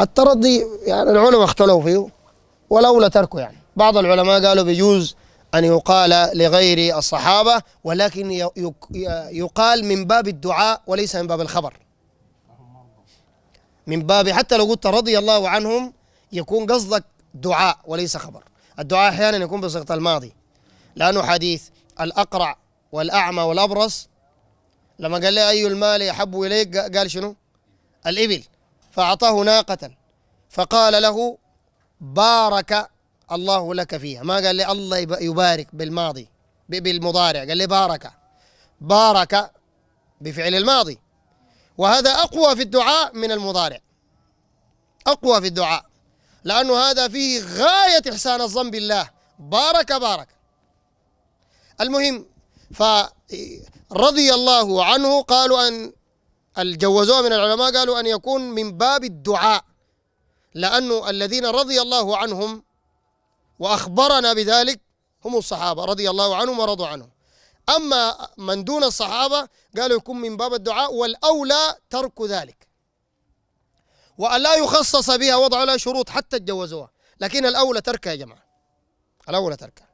الترضي يعني العلماء اختلوا فيه ولولا تركه يعني بعض العلماء قالوا بيجوز أن يقال لغير الصحابة ولكن يقال من باب الدعاء وليس من باب الخبر من باب حتى لو قلت رضي الله عنهم يكون قصدك دعاء وليس خبر الدعاء أحيانا يكون بصيغة الماضي لأنه حديث الأقرع والأعمى والأبرص لما قال لي أي المال أحب إليك قال شنو الإبل فأعطاه ناقة فقال له بارك الله لك فيها ما قال لي الله يبارك بالماضي بالمضارع قال لي بارك بارك بفعل الماضي وهذا أقوى في الدعاء من المضارع أقوى في الدعاء لأنه هذا فيه غاية إحسان الظن بالله بارك بارك المهم فرضي الله عنه قالوا أن الجوزوها من العلماء قالوا أن يكون من باب الدعاء لأنه الذين رضي الله عنهم وأخبرنا بذلك هم الصحابة رضي الله عنهم ورضوا عنهم أما من دون الصحابة قالوا يكون من باب الدعاء والأولى ترك ذلك وأن لا يخصص بها وضعوا لها شروط حتى تجوزوها لكن الأولى تركها يا جماعة الأولى تركها